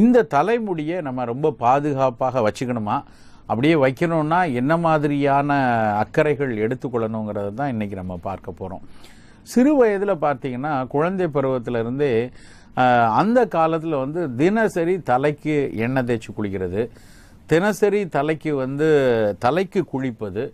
இந்த தலைமுடியை நம்ம ரொம்ப பாதுகாப்பாக வச்சுக்கணுமா அப்படியே வைக்கணும்னா என்ன மாதிரியான அக்கறைகள் எடுத்துக்கொள்ளணுங்கிறது தான் இன்றைக்கி நம்ம பார்க்க போகிறோம் சிறு வயதில் பார்த்தீங்கன்னா குழந்தை பருவத்திலிருந்தே அந்த காலத்தில் வந்து தினசரி தலைக்கு எண்ணெய் தேய்ச்சி குளிக்கிறது தினசரி தலைக்கு வந்து தலைக்கு குளிப்பது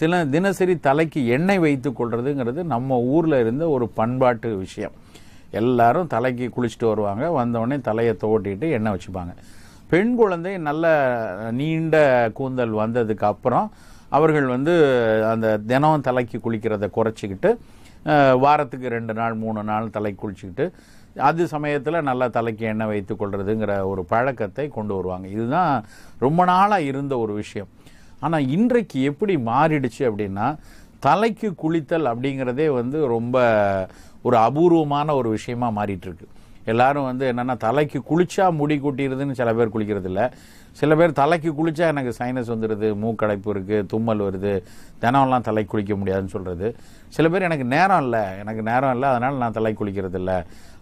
சில தினசரி தலைக்கு எண்ணெய் வைத்து கொள்வதுங்கிறது நம்ம ஊரில் இருந்த ஒரு பண்பாட்டு விஷயம் எல்லாரும் தலைக்கு குளிச்சுட்டு வருவாங்க வந்தவுடனே தலையை தோட்டிட்டு எண்ணெய் வச்சுப்பாங்க பெண் குழந்தை நல்ல நீண்ட கூந்தல் வந்ததுக்கு அப்புறம் அவர்கள் வந்து அந்த தினம் தலைக்கு குளிக்கிறத குறைச்சிக்கிட்டு வாரத்துக்கு ரெண்டு நாள் மூணு நாள் தலை குளிச்சுக்கிட்டு அது சமயத்தில் நல்லா தலைக்கு எண்ணெய் வைத்து கொள்வதுங்கிற ஒரு பழக்கத்தை கொண்டு வருவாங்க இதுதான் ரொம்ப நாளாக இருந்த ஒரு விஷயம் ஆனால் இன்றைக்கு எப்படி மாறிடுச்சு அப்படின்னா தலைக்கு குளித்தல் அப்படிங்கிறதே வந்து ரொம்ப ஒரு அபூர்வமான ஒரு விஷயமா மாறிட்டு இருக்கு எல்லாரும் வந்து என்னென்னா தலைக்கு குளிச்சா முடி கொட்டிடுதுன்னு சில பேர் குளிக்கிறது இல்லை சில பேர் தலைக்கு குளிச்சா எனக்கு சைனஸ் வந்துடுது மூக்கடைப்பு இருக்குது தும்மல் வருது தினம்லாம் தலை குளிக்க முடியாதுன்னு சொல்கிறது சில பேர் எனக்கு நேரம் இல்லை எனக்கு நேரம் இல்லை அதனால் நான் தலை குளிக்கிறது இல்லை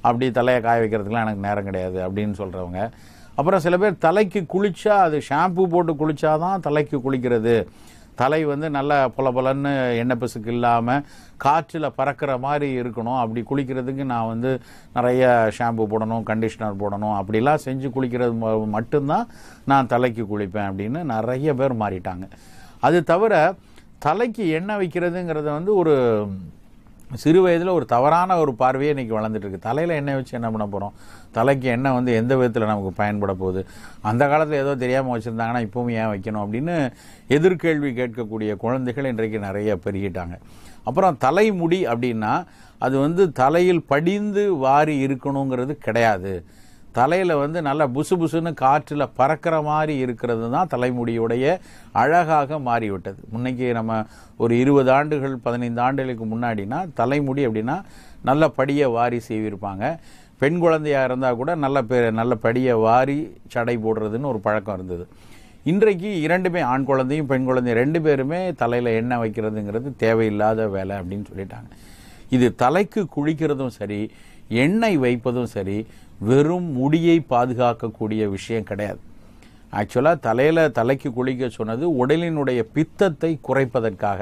அப்படி தலையை காய வைக்கிறதுக்குலாம் எனக்கு நேரம் கிடையாது அப்படின்னு சொல்கிறவங்க அப்புறம் சில பேர் தலைக்கு குளிச்சா அது ஷாம்பு போட்டு குளிச்சாதான் தலைக்கு குளிக்கிறது தலை வந்து நல்லா பொல பொலன்னு எண்ணெய் பசுக்கு இல்லாமல் காற்றில் பறக்கிற மாதிரி இருக்கணும் அப்படி குளிக்கிறதுக்கு நான் வந்து நிறைய ஷாம்பு போடணும் கண்டிஷ்னர் போடணும் அப்படிலாம் செஞ்சு குளிக்கிறது மட்டும்தான் நான் தலைக்கு குளிப்பேன் அப்படின்னு நிறைய பேர் மாறிட்டாங்க அது தவிர தலைக்கு எண்ணெய் வைக்கிறதுங்கிறத வந்து ஒரு சிறு வயதில் ஒரு தவறான ஒரு பார்வையே இன்றைக்கி வளர்ந்துட்டுருக்கு தலையில் எண்ணெய் வச்சு என்ன பண்ண போகிறோம் தலைக்கு எண்ணெய் வந்து எந்த விதத்தில் நமக்கு பயன்பட போகுது அந்த காலத்தில் ஏதோ தெரியாமல் வச்சுருந்தாங்கன்னா இப்போவும் ஏன் வைக்கணும் அப்படின்னு எதிர்கேள்வி கேட்கக்கூடிய குழந்தைகள் இன்றைக்கு நிறைய பெருகிட்டாங்க அப்புறம் தலைமுடி அப்படின்னா அது வந்து தலையில் படிந்து வாரி இருக்கணுங்கிறது கிடையாது தலையில் வந்து நல்லா புசு புசுன்னு காற்றில் பறக்கிற மாதிரி இருக்கிறது தான் தலைமுடியுடைய அழகாக மாறிவிட்டது முன்னைக்கு நம்ம ஒரு இருபது ஆண்டுகள் பதினைந்து ஆண்டுகளுக்கு முன்னாடினா தலைமுடி அப்படின்னா நல்ல படியை வாரி செய்விருப்பாங்க பெண் குழந்தையாக இருந்தால் கூட நல்ல பெ நல்ல படியை வாரி சடை போடுறதுன்னு ஒரு பழக்கம் இருந்தது இன்றைக்கு இரண்டுமே ஆண் குழந்தையும் பெண் குழந்தையும் ரெண்டு பேருமே தலையில் எண்ணெய் வைக்கிறதுங்கிறது தேவையில்லாத வேலை அப்படின்னு சொல்லிட்டாங்க இது தலைக்கு குளிக்கிறதும் சரி எண்ணெய் வைப்பதும் சரி வெறும் முடியை பாதுகாக்கக்கூடிய விஷயம் கிடையாது ஆக்சுவலாக தலையில் தலைக்கு குளிக்க சொன்னது உடலினுடைய பித்தத்தை குறைப்பதற்காக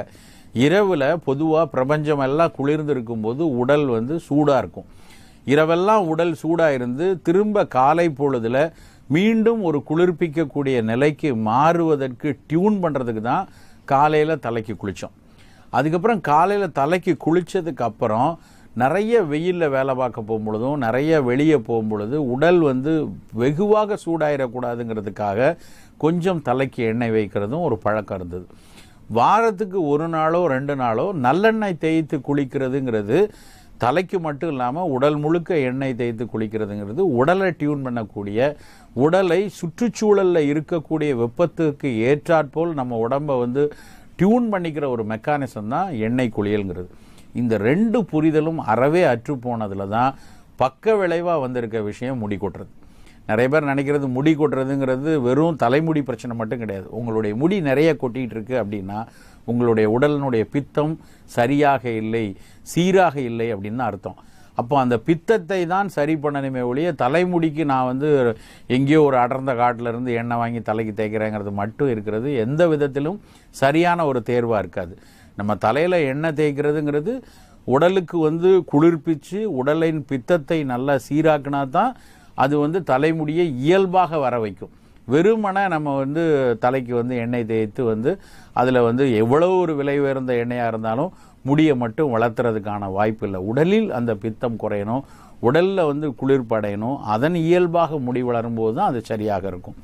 இரவில் பொதுவாக பிரபஞ்சம் எல்லாம் குளிர்ந்து போது உடல் வந்து சூடாக இருக்கும் இரவெல்லாம் உடல் சூடாக இருந்து திரும்ப காலை பொழுதில் மீண்டும் ஒரு குளிர்ப்பிக்கக்கூடிய நிலைக்கு மாறுவதற்கு டியூன் பண்ணுறதுக்கு தான் காலையில் தலைக்கு குளித்தோம் அதுக்கப்புறம் காலையில் தலைக்கு குளித்ததுக்கப்புறம் நிறைய வெயிலில் வேலை பார்க்க போகும்பொழுதும் நிறைய வெளியே போகும்பொழுது உடல் வந்து வெகுவாக சூடாயிடக்கூடாதுங்கிறதுக்காக கொஞ்சம் தலைக்கு எண்ணெய் வைக்கிறதும் ஒரு பழக்கம் இருந்தது வாரத்துக்கு ஒரு நாளோ ரெண்டு நாளோ நல்லெண்ணெய் தேய்த்து குளிக்கிறதுங்கிறது தலைக்கு மட்டும் இல்லாமல் உடல் முழுக்க எண்ணெய் தேய்த்து குளிக்கிறதுங்கிறது உடலை டியூன் பண்ணக்கூடிய உடலை சுற்றுச்சூழலில் இருக்கக்கூடிய வெப்பத்துக்கு ஏற்றாற்போல் நம்ம உடம்பை வந்து டியூன் பண்ணிக்கிற ஒரு மெக்கானிசம் தான் எண்ணெய் குளியல்ங்கிறது இந்த ரெண்டு புரிதலும் அறவே அற்று போனதில் தான் பக்க விளைவாக வந்திருக்க விஷயம் முடி கொட்டுறது நிறைய பேர் நினைக்கிறது முடி கொட்டுறதுங்கிறது வெறும் தலைமுடி பிரச்சனை மட்டும் கிடையாது உங்களுடைய முடி நிறைய கொட்டிகிட்டு இருக்குது அப்படின்னா உங்களுடைய உடலினுடைய பித்தம் சரியாக இல்லை சீராக இல்லை அப்படின்னு அர்த்தம் அப்போ அந்த பித்தத்தை தான் சரி பண்ணணுமே ஒழிய தலைமுடிக்கு நான் வந்து எங்கேயோ ஒரு அடர்ந்த காட்டிலிருந்து எண்ணெய் வாங்கி தலைக்கு தேய்க்கிறேங்கிறது மட்டும் இருக்கிறது எந்த விதத்திலும் சரியான ஒரு தேர்வாக இருக்காது நம்ம தலையில் எண்ணெய் தேய்க்கிறதுங்கிறது உடலுக்கு வந்து குளிர்ப்பிச்சு உடலின் பித்தத்தை நல்லா சீராக்கினா தான் அது வந்து தலைமுடியை இயல்பாக வர வைக்கும் வெறுமனை நம்ம வந்து தலைக்கு வந்து எண்ணெய் தேய்த்து வந்து அதில் வந்து எவ்வளோ ஒரு விலை உயர்ந்த எண்ணெயாக இருந்தாலும் முடியை மட்டும் வளர்த்துறதுக்கான வாய்ப்பு இல்லை உடலில் அந்த பித்தம் குறையணும் உடலில் வந்து குளிர்படையணும் அதன் இயல்பாக முடி வளரும்போது தான் அது சரியாக இருக்கும்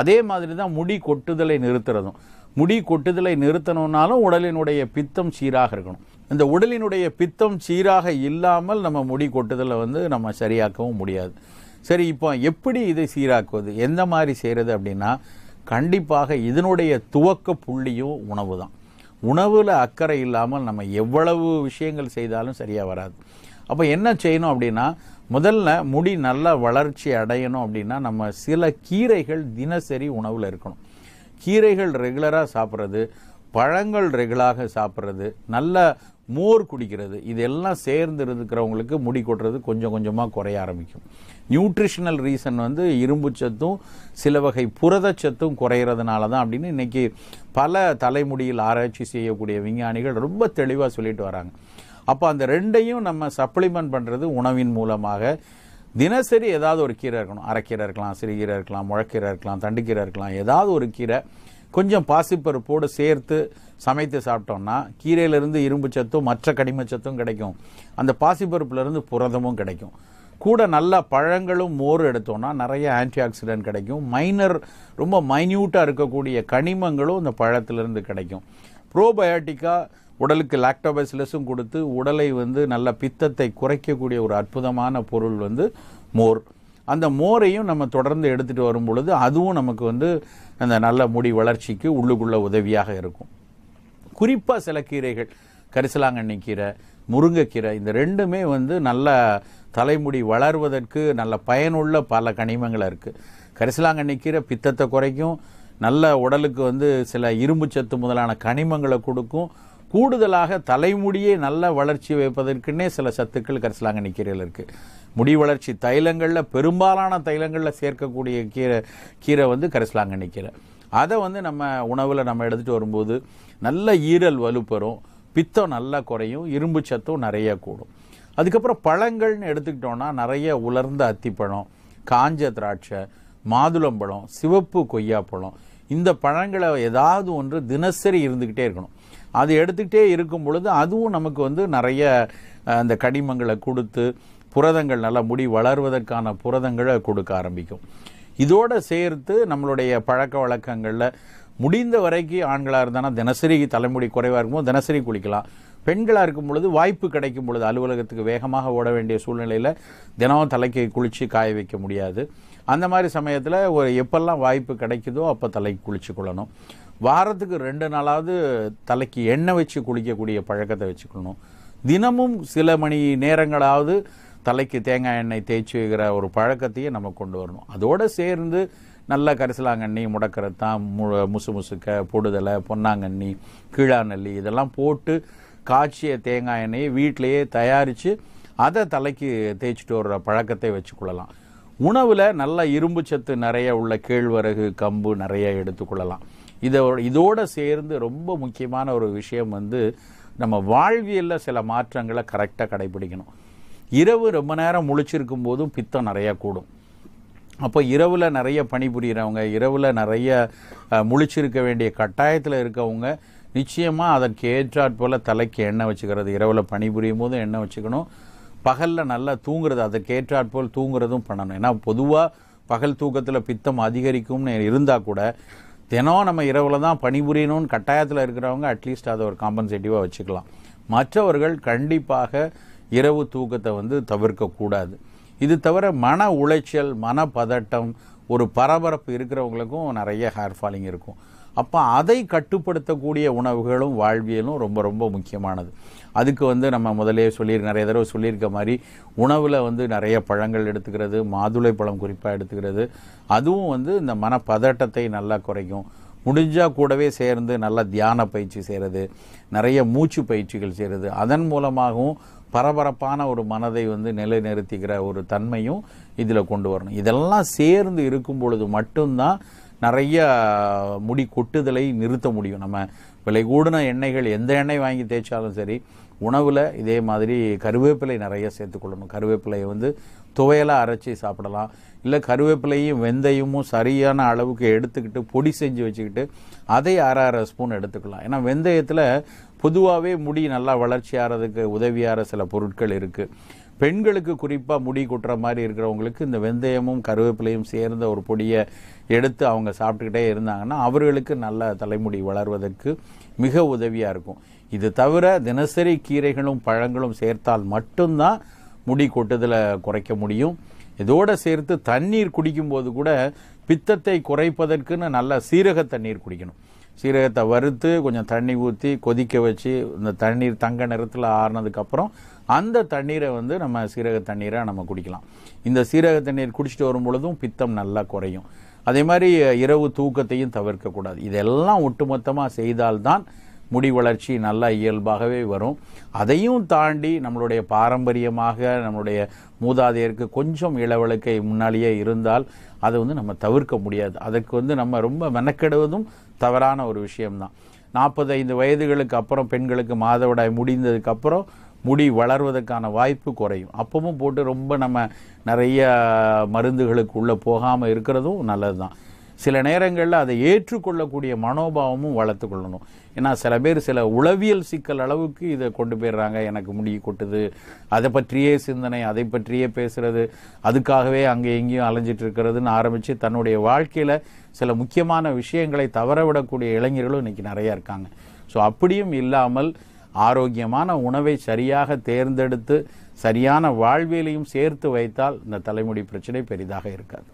அதே மாதிரி தான் முடி கொட்டுதலை நிறுத்துறதும் முடி கொட்டுதலை நிறுத்தணும்னாலும் உடலினுடைய பித்தம் சீராக இருக்கணும் இந்த உடலினுடைய பித்தம் சீராக இல்லாமல் நம்ம முடி கொட்டுதலை வந்து நம்ம சரியாக்கவும் முடியாது சரி இப்போ எப்படி இதை சீராக்குவது எந்த மாதிரி செய்கிறது அப்படின்னா கண்டிப்பாக இதனுடைய துவக்க புள்ளியும் உணவு தான் உணவில் அக்கறை இல்லாமல் நம்ம எவ்வளவு விஷயங்கள் செய்தாலும் சரியாக வராது அப்போ என்ன செய்யணும் அப்படின்னா முதல்ல முடி நல்லா வளர்ச்சி அடையணும் அப்படின்னா நம்ம சில கீரைகள் தினசரி உணவில் இருக்கணும் கீரைகள் ரெகுலராக சாப்பிட்றது பழங்கள் ரெகுலராக சாப்பிட்றது நல்ல மோர் குடிக்கிறது இதெல்லாம் சேர்ந்து இருக்கிறவங்களுக்கு முடி கொட்டுறது கொஞ்சம் கொஞ்சமாக குறைய ஆரம்பிக்கும் நியூட்ரிஷனல் ரீசன் வந்து இரும்புச்சத்தும் சில வகை புரதச்சத்தும் குறையிறதுனால தான் அப்படின்னு இன்றைக்கி பல தலைமுடியில் ஆராய்ச்சி செய்யக்கூடிய விஞ்ஞானிகள் ரொம்ப தெளிவாக சொல்லிட்டு வராங்க அப்போ அந்த ரெண்டையும் நம்ம சப்ளிமெண்ட் பண்ணுறது உணவின் மூலமாக தினசரி ஏதாவது ஒரு கீரை இருக்கணும் அரைக்கீரை இருக்கலாம் சிறுகீரை இருக்கலாம் முழக்கீரை இருக்கலாம் தண்டுக்கீரை இருக்கலாம் ஏதாவது ஒரு கீரை கொஞ்சம் பாசிப்பருப்போடு சேர்த்து சமைத்து சாப்பிட்டோம்னா கீரையிலிருந்து இரும்பு சத்தும் மற்ற கனிம சத்தும் கிடைக்கும் அந்த பாசிப்பருப்புலேருந்து புரதமும் கிடைக்கும் கூட நல்ல பழங்களும் மோர் எடுத்தோம்னா நிறைய ஆன்டி ஆக்சிடென்ட் கிடைக்கும் மைனர் ரொம்ப மைன்யூட்டாக இருக்கக்கூடிய கனிமங்களும் இந்த பழத்திலிருந்து கிடைக்கும் ப்ரோபயோட்டிக்காக உடலுக்கு லாக்டோபைசிலஸும் கொடுத்து உடலை வந்து நல்ல பித்தத்தை குறைக்கக்கூடிய ஒரு அற்புதமான பொருள் வந்து மோர் அந்த மோரையும் நம்ம தொடர்ந்து எடுத்துகிட்டு வரும் பொழுது அதுவும் நமக்கு வந்து அந்த நல்ல முடி வளர்ச்சிக்கு உள்ளுக்குள்ளே உதவியாக இருக்கும் குறிப்பாக சில கீரைகள் கரிசலாங்கண்ணி கீரை முருங்கைக்கீரை இந்த ரெண்டுமே வந்து நல்ல தலைமுடி வளர்வதற்கு நல்ல பயனுள்ள பல கனிமங்கள் இருக்குது கரிசலாங்கண்ணி கீரை பித்தத்தை குறைக்கும் நல்ல உடலுக்கு வந்து சில இரும்பு சத்து முதலான கனிமங்களை கொடுக்கும் கூடுதலாக தலைமுடியை நல்ல வளர்ச்சி வைப்பதற்குன்னே சில சத்துக்கள் கரிசலாங்க கீரையில் இருக்குது முடி வளர்ச்சி தைலங்களில் பெரும்பாலான தைலங்களில் சேர்க்கக்கூடிய கீரை கீரை வந்து கரிசலாங்க கீரை அதை வந்து நம்ம உணவில் நம்ம எடுத்துகிட்டு வரும்போது நல்ல ஈரல் வலுப்பெறும் பித்தம் நல்லா குறையும் இரும்பு சத்தும் நிறைய கூடும் அதுக்கப்புறம் பழங்கள்னு எடுத்துக்கிட்டோன்னா நிறைய உலர்ந்த அத்திப்பழம் காஞ்ச திராட்சை மாதுளம்பழம் சிவப்பு கொய்யாப்பழம் இந்த பழங்களை ஏதாவது ஒன்று தினசரி இருந்துக்கிட்டே இருக்கணும் அது எடுத்துக்கிட்டே இருக்கும் பொழுது அதுவும் நமக்கு வந்து நிறைய அந்த கடிமங்களை கொடுத்து புரதங்கள் நல்லா முடி வளர்வதற்கான புரதங்களை கொடுக்க ஆரம்பிக்கும் இதோடு சேர்த்து நம்மளுடைய பழக்க வழக்கங்களில் முடிந்த வரைக்கும் ஆண்களாக இருந்தானா தினசரி தலைமுடி குறைவாக இருக்கும்போது தினசரி குளிக்கலாம் பெண்களாக இருக்கும் பொழுது வாய்ப்பு கிடைக்கும் பொழுது அலுவலகத்துக்கு வேகமாக ஓட வேண்டிய சூழ்நிலையில் தினமும் தலைக்கு குளித்து காய வைக்க முடியாது அந்த மாதிரி சமயத்தில் ஒரு எப்பெல்லாம் வாய்ப்பு கிடைக்குதோ அப்போ தலைக்கு குளித்து கொள்ளணும் வாரத்துக்கு ரெண்டு நாளாவது தலைக்கு எண்ணெய் வச்சு குளிக்கக்கூடிய பழக்கத்தை வச்சுக்கணும் தினமும் சில மணி நேரங்களாவது தலைக்கு தேங்காய் எண்ணெய் தேய்ச்சி வைக்கிற ஒரு பழக்கத்தையும் நம்ம கொண்டு வரணும் அதோடு சேர்ந்து நல்ல கரிசலாங்கண்ணி முடக்கிறதான் மு முசு முசுக்க பொடுதலை பொன்னாங்கண்ணி கீழாநல்லி இதெல்லாம் போட்டு காய்ச்சிய தேங்காய் எண்ணெயை வீட்டிலையே தயாரித்து அதை தலைக்கு தேய்ச்சிட்டு வர்ற பழக்கத்தை வச்சுக்கொள்ளலாம் உணவில் நல்ல இரும்பு சத்து நிறைய உள்ள கேழ்வரகு கம்பு நிறைய எடுத்துக்கொள்ளலாம் இதோட இதோடு சேர்ந்து ரொம்ப முக்கியமான ஒரு விஷயம் வந்து நம்ம வாழ்வியலில் சில மாற்றங்களை கரெக்டாக கடைபிடிக்கணும் இரவு ரொம்ப நேரம் முழிச்சிருக்கும் போதும் பித்தம் நிறையா கூடும் அப்போ இரவில் நிறைய பணிபுரிகிறவங்க இரவில் நிறைய முழிச்சிருக்க வேண்டிய கட்டாயத்தில் இருக்கவங்க நிச்சயமாக அதற்கு ஏற்றாற் போல தலைக்கு எண்ணெய் வச்சுக்கிறது இரவில் பணிபுரியும் போதும் எண்ணெய் வச்சுக்கணும் பகலில் நல்லா தூங்குறது அதற்கு ஏற்றாற் போல் தூங்குறதும் பண்ணணும் ஏன்னா பொதுவாக பகல் தூக்கத்தில் பித்தம் அதிகரிக்கும்னு இருந்தால் கூட தினம் நம்ம இரவில் தான் பணிபுரியணும்னு கட்டாயத்தில் இருக்கிறவங்க அட்லீஸ்ட் அதை ஒரு காம்பன்சேட்டிவாக வச்சுக்கலாம் மற்றவர்கள் கண்டிப்பாக இரவு தூக்கத்தை வந்து தவிர்க்கக்கூடாது இது தவிர மன உளைச்சல் மன பதட்டம் ஒரு பரபரப்பு இருக்கிறவங்களுக்கும் நிறைய ஹேர் ஃபாலிங் இருக்கும் அப்போ அதை கட்டுப்படுத்தக்கூடிய உணவுகளும் வாழ்வியலும் ரொம்ப ரொம்ப முக்கியமானது அதுக்கு வந்து நம்ம முதலே சொல்லி நிறைய தடவை சொல்லியிருக்க மாதிரி உணவில் வந்து நிறைய பழங்கள் எடுத்துக்கிறது மாதுளை பழம் குறிப்பாக எடுத்துக்கிறது அதுவும் வந்து இந்த மனப்பதட்டத்தை நல்லா குறைக்கும் முடிஞ்சால் கூடவே சேர்ந்து நல்லா தியான பயிற்சி செய்கிறது நிறைய மூச்சு பயிற்சிகள் செய்கிறது அதன் மூலமாகவும் பரபரப்பான ஒரு மனதை வந்து நிலைநிறுத்திக்கிற ஒரு தன்மையும் இதில் கொண்டு வரணும் இதெல்லாம் சேர்ந்து இருக்கும் பொழுது மட்டும்தான் நிறைய முடி கொட்டுதலை நிறுத்த முடியும் நம்ம விலை கூடின எண்ணெய்கள் எந்த எண்ணெய் வாங்கி தேய்ச்சாலும் சரி உணவில் இதே மாதிரி கருவேப்பிலை நிறைய சேர்த்துக்கொள்ளணும் கருவேப்பிலையை வந்து துவையலாக அரைச்சி சாப்பிடலாம் இல்லை கருவேப்பிலையும் வெந்தயமும் சரியான அளவுக்கு எடுத்துக்கிட்டு பொடி செஞ்சு வச்சுக்கிட்டு அதை அரை அரை ஸ்பூன் எடுத்துக்கலாம் ஏன்னா வெந்தயத்தில் பொதுவாகவே முடி நல்லா வளர்ச்சியாகிறதுக்கு உதவியாகிற சில பொருட்கள் இருக்குது பெண்களுக்கு குறிப்பாக முடி கொட்டுற மாதிரி இருக்கிறவங்களுக்கு இந்த வெந்தயமும் கருவேப்பிலையும் சேர்ந்த ஒரு பொடியை எடுத்து அவங்க சாப்பிட்டுக்கிட்டே இருந்தாங்கன்னா அவர்களுக்கு நல்ல தலைமுடி வளர்வதற்கு மிக உதவியாக இருக்கும் இது தவிர தினசரி கீரைகளும் பழங்களும் சேர்த்தால் மட்டும்தான் முடி கொட்டுதலை குறைக்க முடியும் இதோடு சேர்த்து தண்ணீர் குடிக்கும்போது கூட பித்தத்தை குறைப்பதற்குன்னு நல்ல சீரக தண்ணீர் குடிக்கணும் சீரகத்தை வறுத்து கொஞ்சம் தண்ணி ஊற்றி கொதிக்க வச்சு இந்த தண்ணீர் தங்க நிறத்தில் ஆறுனதுக்கப்புறம் அந்த தண்ணீரை வந்து நம்ம சீரக தண்ணீரை நம்ம குடிக்கலாம் இந்த சீரக தண்ணீர் குடிச்சிட்டு வரும் பொழுதும் பித்தம் நல்லா குறையும் அதே மாதிரி இரவு தூக்கத்தையும் தவிர்க்கக்கூடாது இதெல்லாம் ஒட்டுமொத்தமாக செய்தால்தான் முடி வளர்ச்சி நல்லா இயல்பாகவே வரும் அதையும் தாண்டி நம்மளுடைய பாரம்பரியமாக நம்மளுடைய மூதாதையருக்கு கொஞ்சம் இளவழுக்கை முன்னாலேயே இருந்தால் அதை வந்து நம்ம தவிர்க்க முடியாது அதற்கு வந்து நம்ம ரொம்ப மெனக்கெடுவதும் தவறான ஒரு விஷயம்தான் நாற்பது ஐந்து வயதுகளுக்கு அப்புறம் பெண்களுக்கு மாதவிடாய் முடிந்ததுக்கப்புறம் முடி வளர்வதற்கான வாய்ப்பு குறையும் அப்பவும் போட்டு ரொம்ப நம்ம நிறைய மருந்துகளுக்கு உள்ளே போகாமல் இருக்கிறதும் நல்லது தான் சில நேரங்களில் அதை ஏற்றுக்கொள்ளக்கூடிய மனோபாவமும் வளர்த்து கொள்ளணும் ஏன்னா சில பேர் சில உளவியல் சிக்கல் அளவுக்கு இதை கொண்டு போயிடுறாங்க எனக்கு முடி கொட்டுது அதை பற்றியே சிந்தனை அதை பற்றியே பேசுறது அதுக்காகவே அங்கே எங்கேயும் அலைஞ்சிட்டு இருக்கிறதுன்னு ஆரம்பித்து தன்னுடைய வாழ்க்கையில் சில முக்கியமான விஷயங்களை தவறவிடக்கூடிய இளைஞர்களும் இன்றைக்கி நிறையா இருக்காங்க ஸோ அப்படியும் இல்லாமல் ஆரோக்கியமான உணவை சரியாக தேர்ந்தெடுத்து சரியான வாழ்வியலையும் சேர்த்து வைத்தால் இந்த தலைமுடி பிரச்சனை பெரிதாக இருக்காது